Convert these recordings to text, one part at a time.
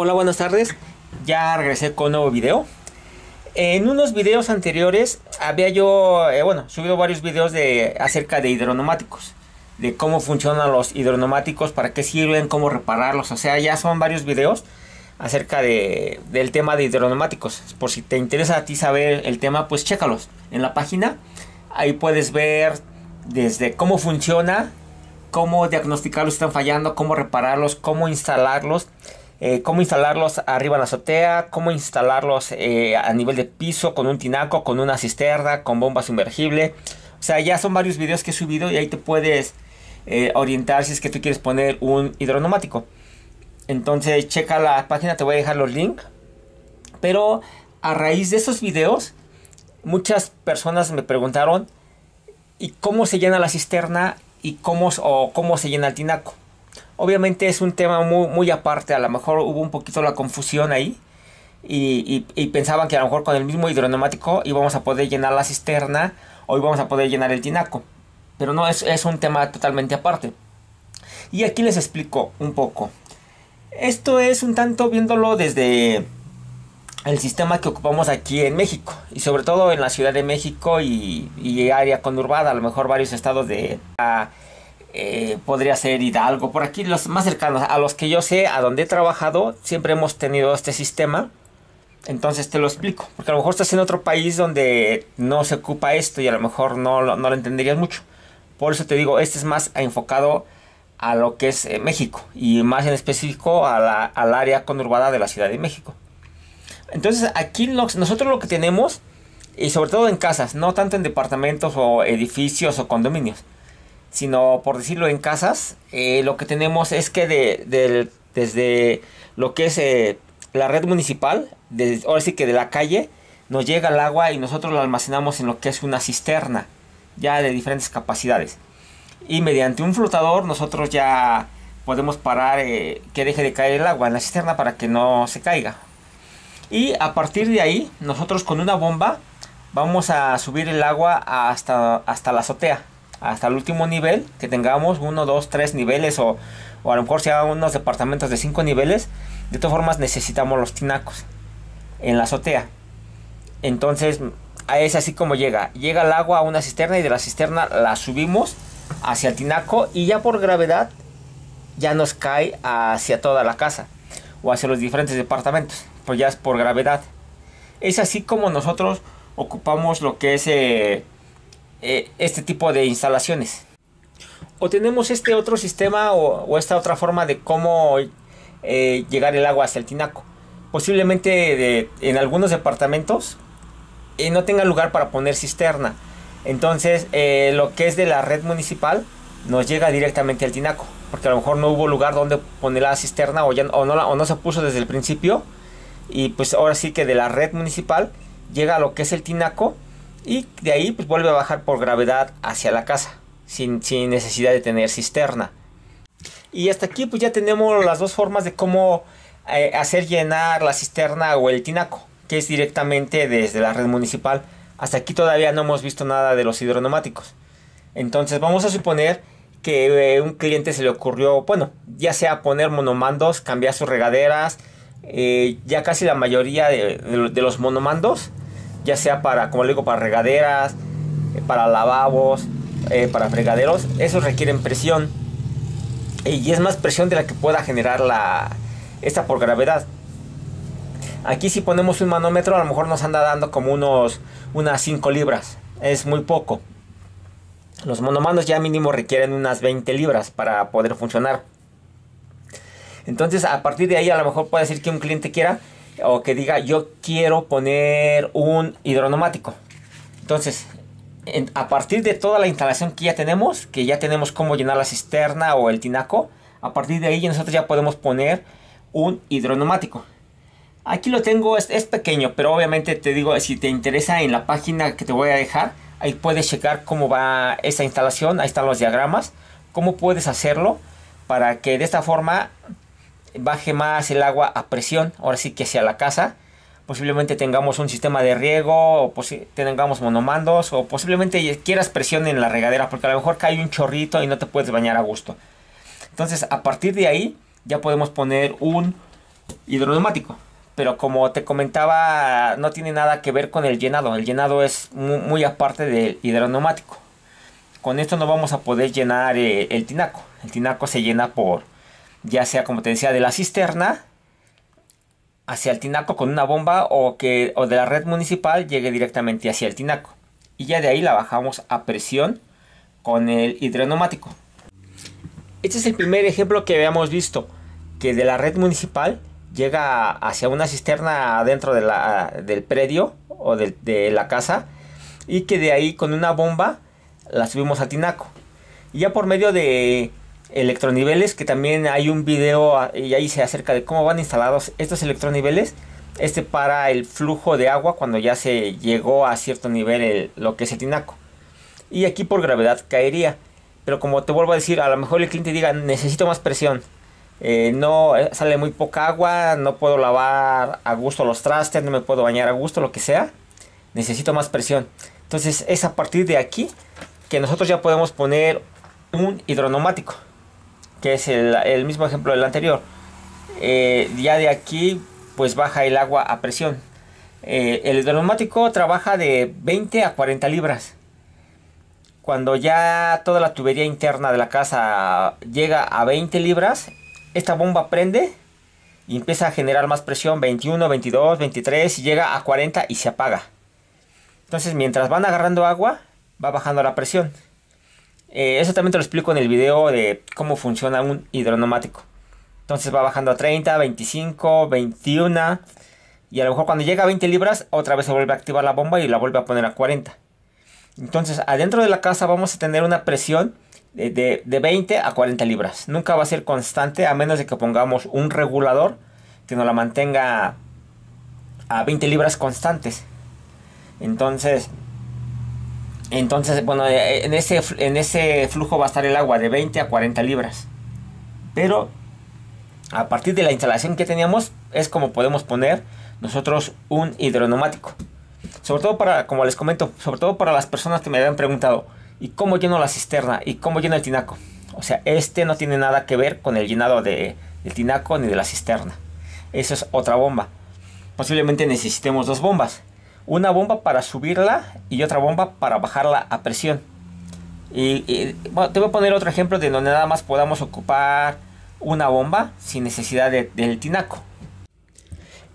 Hola, buenas tardes. Ya regresé con un nuevo video. En unos videos anteriores había yo, eh, bueno, subido varios videos de, acerca de hidronomáticos. De cómo funcionan los hidronomáticos, para qué sirven, cómo repararlos. O sea, ya son varios videos acerca del tema de hidronomáticos. Por si te interesa a ti saber el tema, pues chécalos en la página. Ahí puedes ver desde cómo funciona, cómo diagnosticarlos si están fallando, cómo repararlos, cómo instalarlos eh, cómo instalarlos arriba en la azotea, cómo instalarlos eh, a nivel de piso con un tinaco, con una cisterna, con bomba sumergible. O sea, ya son varios videos que he subido y ahí te puedes eh, orientar si es que tú quieres poner un hidronomático. Entonces, checa la página, te voy a dejar los links. Pero a raíz de esos videos, muchas personas me preguntaron, ¿y cómo se llena la cisterna? ¿Y cómo, cómo se llena el tinaco? Obviamente es un tema muy, aparte, a lo mejor hubo un poquito la confusión ahí y, pensaban que a lo mejor con el mismo hidroneumático íbamos a poder llenar la cisterna o íbamos a poder llenar el tinaco. Pero no, es, un tema totalmente aparte. Y aquí les explico un poco. Esto es un tanto viéndolo desde el sistema que ocupamos aquí en México y sobre todo en la Ciudad de México y, área conurbada, a lo mejor varios estados de... Eh, podría ser Hidalgo, por aquí los más cercanos, a los que yo sé, a donde he trabajado, siempre hemos tenido este sistema. Entonces te lo explico, porque a lo mejor estás en otro país donde no se ocupa esto y a lo mejor no, lo entenderías mucho. Por eso te digo, este es más enfocado a lo que es eh, México y más en específico al área conurbada de la Ciudad de México. Entonces aquí nosotros lo que tenemos, y sobre todo en casas, no tanto en departamentos o edificios o condominios, sino por decirlo en casas, eh, lo que tenemos es que de, desde lo que es eh, la red municipal, ahora sí que de la calle, nos llega el agua y nosotros lo almacenamos en lo que es una cisterna, ya de diferentes capacidades. Y mediante un flotador nosotros ya podemos parar eh, que deje de caer el agua en la cisterna para que no se caiga. Y a partir de ahí, nosotros con una bomba vamos a subir el agua hasta la azotea hasta el último nivel, que tengamos uno, dos, tres niveles o, o a lo mejor sea unos departamentos de cinco niveles, de todas formas necesitamos los tinacos en la azotea. Entonces es así como llega. Llega el agua a una cisterna y de la cisterna la subimos hacia el tinaco y ya por gravedad ya nos cae hacia toda la casa o hacia los diferentes departamentos. Pues ya es por gravedad. Es así como nosotros ocupamos lo que es... Eh, eh, este tipo de instalaciones. O tenemos este otro sistema o, esta otra forma de cómo eh, llegar el agua hasta el tinaco. Posiblemente en algunos departamentos eh, no tenga lugar para poner cisterna. Entonces lo que es de la red municipal nos llega directamente al tinaco. Porque a lo mejor no hubo lugar donde poner la cisterna o, no, o no se puso desde el principio. Y pues ahora sí que de la red municipal llega a lo que es el tinaco y de ahí pues, vuelve a bajar por gravedad hacia la casa, sin, sin necesidad de tener cisterna. Y hasta aquí pues ya tenemos las dos formas de cómo eh, hacer llenar la cisterna o el tinaco, que es directamente desde la red municipal. Hasta aquí todavía no hemos visto nada de los hidroneumáticos. Entonces vamos a suponer que eh, un cliente se le ocurrió, bueno, ya sea poner monomandos, cambiar sus regaderas, eh, ya casi la mayoría de los monomandos ya sea para, como le digo, para regaderas, eh, para lavabos, eh, para fregaderos, esos requieren presión. Y es más presión de la que pueda generar la, esta por gravedad. Aquí si ponemos un manómetro a lo mejor nos anda dando como unos unas 5 libras. Es muy poco. Los monomanos ya mínimo requieren unas 20 libras para poder funcionar. Entonces a partir de ahí a lo mejor puede decir que un cliente quiera o que diga yo quiero poner un hidronomático. Entonces, a partir de toda la instalación que ya tenemos, que ya tenemos cómo llenar la cisterna o el tinaco, a partir de ahí nosotros ya podemos poner un hidronomático. Aquí lo tengo, es, es pequeño, pero obviamente te digo, si te interesa en la página que te voy a dejar, ahí puedes checar cómo va esa instalación, ahí están los diagramas, cómo puedes hacerlo para que de esta forma baje más el agua a presión, ahora sí que sea la casa. Posiblemente tengamos un sistema de riego, o tengamos monomandos, o posiblemente quieras presión en la regadera, porque a lo mejor cae un chorrito y no te puedes bañar a gusto. Entonces, a partir de ahí, ya podemos poner un hidroneumático. Pero como te comentaba, no tiene nada que ver con el llenado. El llenado es muy, aparte del hidroneumático. Con esto no vamos a poder llenar eh, el tinaco. El tinaco se llena por, ya sea como te decía, de la cisterna hacia el tinaco con una bomba o que o de la red municipal llegue directamente hacia el tinaco. Y ya de ahí la bajamos a presión con el hidroneumático. Este es el primer ejemplo que habíamos visto, que de la red municipal llega hacia una cisterna dentro de del predio o de, de la casa y que de ahí con una bomba la subimos al tinaco. Y ya por medio de electroniveles, que también hay un video ah, y ahí se acerca de cómo van instalados estos electroniveles. Este para el flujo de agua cuando ya se llegó a cierto nivel lo que es el tinaco. Y aquí por gravedad caería. Pero como te vuelvo a decir, a lo mejor el cliente diga necesito más presión. Eh, no eh, sale muy poca agua, no puedo lavar a gusto los trastes, no me puedo bañar a gusto, lo que sea. Necesito más presión. Entonces es a partir de aquí que nosotros ya podemos poner un hidronomático que es el, mismo ejemplo del anterior. Eh, ya de aquí pues baja el agua a presión. Eh, el neumático trabaja de 20 a 40 libras. Cuando ya toda la tubería interna de la casa llega a 20 libras, esta bomba prende y empieza a generar más presión, 21, 22, 23 y llega a 40 y se apaga. Entonces mientras van agarrando agua, va bajando la presión. Eh, eso también te lo explico en el video de cómo funciona un hidronomático. Entonces va bajando a 30, 25, 21. Y a lo mejor cuando llega a 20 libras, otra vez se vuelve a activar la bomba y la vuelve a poner a 40. Entonces adentro de la casa vamos a tener una presión de, de, de 20 a 40 libras. Nunca va a ser constante a menos de que pongamos un regulador que nos la mantenga a 20 libras constantes. Entonces, entonces, bueno, eh, eh, en ese, en ese flujo va a estar el agua de 20 a 40 libras. Pero a partir de la instalación que teníamos es como podemos poner nosotros un hidroneumático. Sobre todo para, como les comento, sobre todo para las personas que me habían preguntado, ¿y cómo lleno la cisterna? ¿Y cómo lleno el tinaco? O sea, este no tiene nada que ver con el llenado de, del tinaco ni de la cisterna. Eso es otra bomba. Posiblemente necesitemos dos bombas una bomba para subirla y otra bomba para bajarla a presión. Y, te voy a poner otro ejemplo de donde nada más podamos ocupar una bomba sin necesidad del tinaco.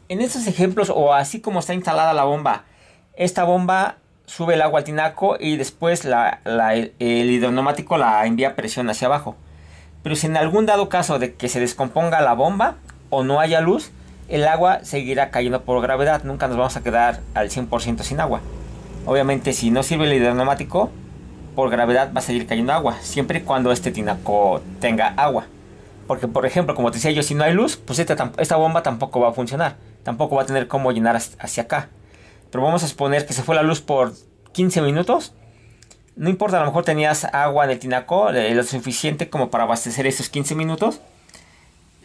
En estos ejemplos, o así como está instalada la bomba, esta bomba sube el agua al tinaco y después el hidronomático la envía a presión hacia abajo. Pero si en algún dado caso de que se descomponga la bomba o no haya luz, el agua seguirá cayendo por gravedad, nunca nos vamos a quedar al 100% sin agua. Obviamente si no sirve el neumático, por gravedad va a seguir cayendo agua, siempre y cuando este tinaco tenga agua. Porque por ejemplo, como te decía yo, si no hay luz, pues esta, bomba tampoco va a funcionar, tampoco va a tener cómo llenar hacia acá. Pero vamos a suponer que se fue la luz por 15 minutos, no importa, a lo mejor tenías agua en el tinaco, eh, lo suficiente como para abastecer esos 15 minutos,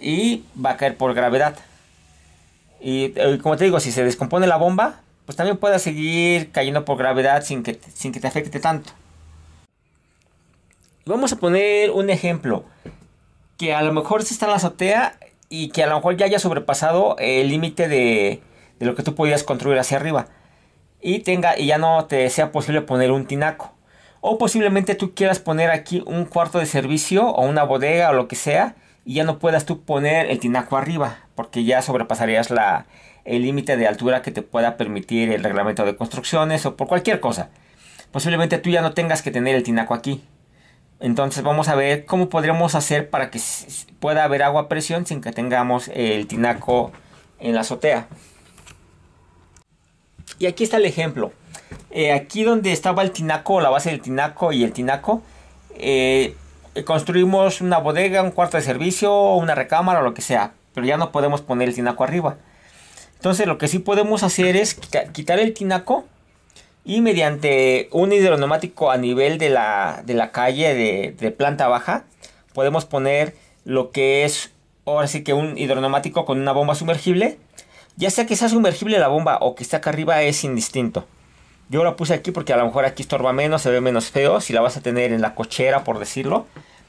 y va a caer por gravedad. Y eh, como te digo, si se descompone la bomba, pues también puedas seguir cayendo por gravedad sin que, te, sin que te afecte tanto. Vamos a poner un ejemplo. Que a lo mejor se está en la azotea y que a lo mejor ya haya sobrepasado el límite de, de, lo que tú podías construir hacia arriba. Y, tenga, y ya no te sea posible poner un tinaco. O posiblemente tú quieras poner aquí un cuarto de servicio o una bodega o lo que sea y ya no puedas tú poner el tinaco arriba, porque ya sobrepasarías la, el límite de altura que te pueda permitir el reglamento de construcciones o por cualquier cosa. Posiblemente tú ya no tengas que tener el tinaco aquí. Entonces vamos a ver cómo podríamos hacer para que pueda haber agua a presión sin que tengamos el tinaco en la azotea. Y aquí está el ejemplo. Eh, aquí donde estaba el tinaco, la base del tinaco y el tinaco, eh, eh, construimos una bodega, un cuarto de servicio, una recámara, o lo que sea, pero ya no podemos poner el tinaco arriba. Entonces lo que sí podemos hacer es quitar el tinaco y mediante un hidroneumático a nivel de la, calle de, planta baja, podemos poner lo que es ahora sí que un hidroneumático con una bomba sumergible. Ya sea que sea sumergible la bomba o que esté acá arriba es indistinto. Yo la puse aquí porque a lo mejor aquí estorba menos, se ve menos feo. Si la vas a tener en la cochera, por decirlo,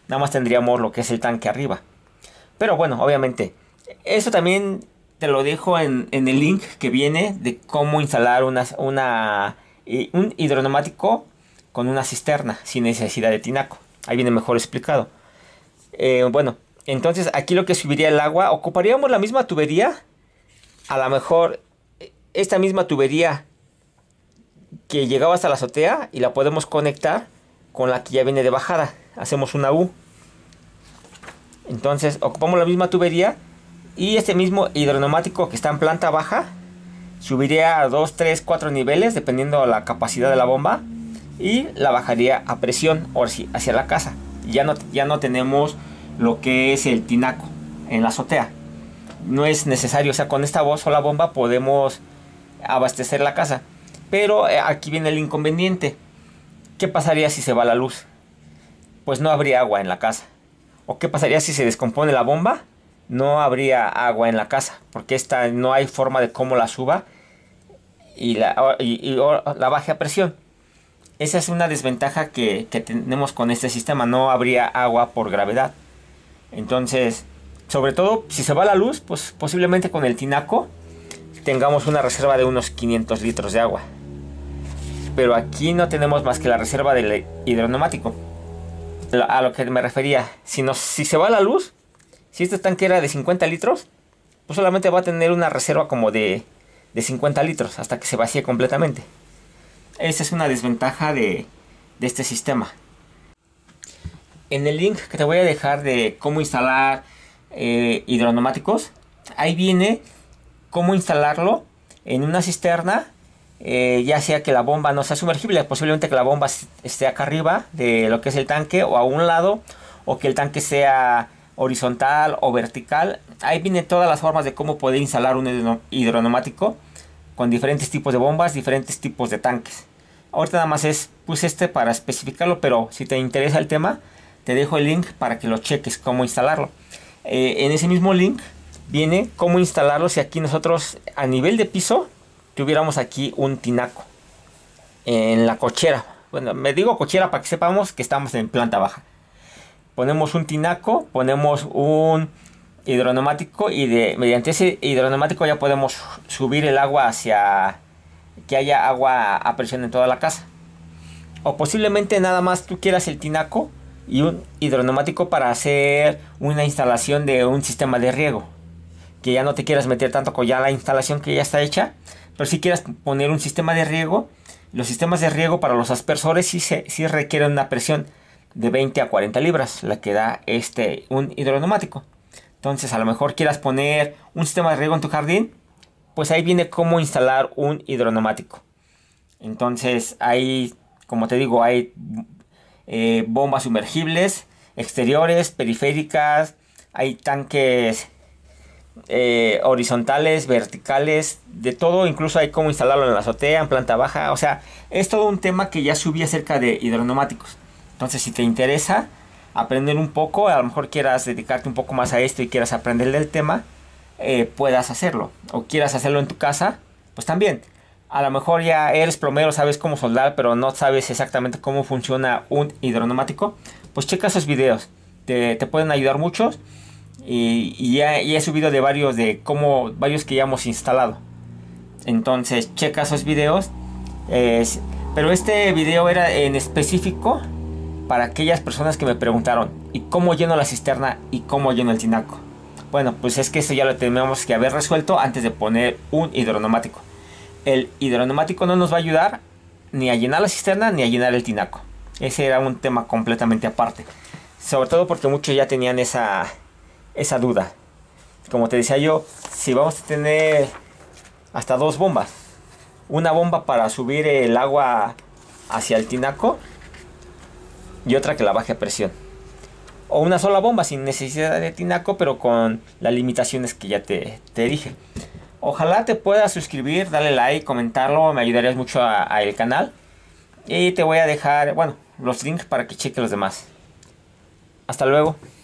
nada más tendríamos lo que es el tanque arriba. Pero bueno, obviamente, eso también te lo dejo en, el link que viene de cómo instalar una, una, eh, un con una cisterna sin necesidad de tinaco. Ahí viene mejor explicado. Eh, bueno, entonces aquí lo que subiría el agua, ocuparíamos la misma tubería. A lo mejor eh, esta misma tubería que llegaba hasta la azotea y la podemos conectar con la que ya viene de bajada. Hacemos una U. Entonces ocupamos la misma tubería y este mismo hidroneumático que está en planta baja subiría a 2, 3, 4 niveles dependiendo la capacidad de la bomba y la bajaría a presión hacia la casa. Ya no, ya no tenemos lo que es el tinaco en la azotea. No es necesario, o sea, con esta la bomba podemos abastecer la casa. Pero eh, aquí viene el inconveniente. ¿Qué pasaría si se va la luz? Pues no habría agua en la casa. ¿O qué pasaría si se descompone la bomba? No habría agua en la casa, porque esta no hay forma de cómo la suba y la, y, baje a presión. Esa es una desventaja que, que, tenemos con este sistema. No habría agua por gravedad. Entonces, sobre todo, si se va la luz, pues posiblemente con el tinaco tengamos una reserva de unos 500 litros de agua pero aquí no tenemos más que la reserva del hidroneumático. A lo que me refería, si, si se va la luz, si este tanque era de 50 litros, pues solamente va a tener una reserva como de, 50 litros hasta que se vacíe completamente. Esa es una desventaja de, este sistema. En el link que te voy a dejar de cómo instalar eh, hidronomáticos, ahí viene cómo instalarlo en una cisterna eh, ya sea que la bomba no sea sumergible, posiblemente que la bomba esté acá arriba de lo que es el tanque o a un lado, o que el tanque sea horizontal o vertical. Ahí vienen todas las formas de cómo poder instalar un hidronomático con diferentes tipos de bombas, diferentes tipos de tanques. Ahorita nada más es, puse este para especificarlo, pero si te interesa el tema, te dejo el link para que lo cheques cómo instalarlo. Eh, en ese mismo link viene cómo instalarlo si aquí nosotros a nivel de piso tuviéramos aquí un tinaco en la cochera. Bueno, me digo cochera para que sepamos que estamos en planta baja. Ponemos un tinaco, ponemos un hidroneumático y de, mediante ese hidroneumático ya podemos subir el agua hacia que haya agua a presión en toda la casa. O posiblemente nada más tú quieras el tinaco y un hidroneumático para hacer una instalación de un sistema de riego. Que ya no te quieras meter tanto con ya la instalación que ya está hecha pero si quieres poner un sistema de riego, los sistemas de riego para los aspersores sí, requieren una presión de 20 a 40 libras, la que da este, un hidronomático. Entonces, a lo mejor quieras poner un sistema de riego en tu jardín, pues ahí viene cómo instalar un hidronomático. Entonces, hay, como te digo, hay eh, bombas sumergibles, exteriores, periféricas, hay tanques eh, horizontales, verticales, de todo, incluso hay cómo instalarlo en la azotea, en planta baja, o sea, es todo un tema que ya subí acerca de hidronomáticos. Entonces, si te interesa aprender un poco, a lo mejor quieras dedicarte un poco más a esto y quieras aprender del tema, eh, puedas hacerlo. O quieras hacerlo en tu casa, pues también. A lo mejor ya eres plomero, sabes cómo soldar, pero no sabes exactamente cómo funciona un hidronomático, pues checa esos videos. Te, te pueden ayudar muchos y, ya, he subido de varios de cómo varios que ya hemos instalado entonces checa esos videos pero este video era en específico para aquellas personas que me preguntaron y cómo lleno la cisterna y cómo lleno el tinaco bueno pues es que eso ya lo tenemos que haber resuelto antes de poner un hidroneumático el hidroneumático no nos va a ayudar ni a llenar la cisterna ni a llenar el tinaco ese era un tema completamente aparte sobre todo porque muchos ya tenían esa esa duda. Como te decía yo, si vamos a tener hasta dos bombas, una bomba para subir el agua hacia el tinaco y otra que la baje a presión. O una sola bomba sin necesidad de tinaco, pero con las limitaciones que ya te, dije. Ojalá te puedas suscribir, darle like, comentarlo, me ayudarías mucho a, el canal. Y te voy a dejar, bueno, los links para que cheque los demás. Hasta luego.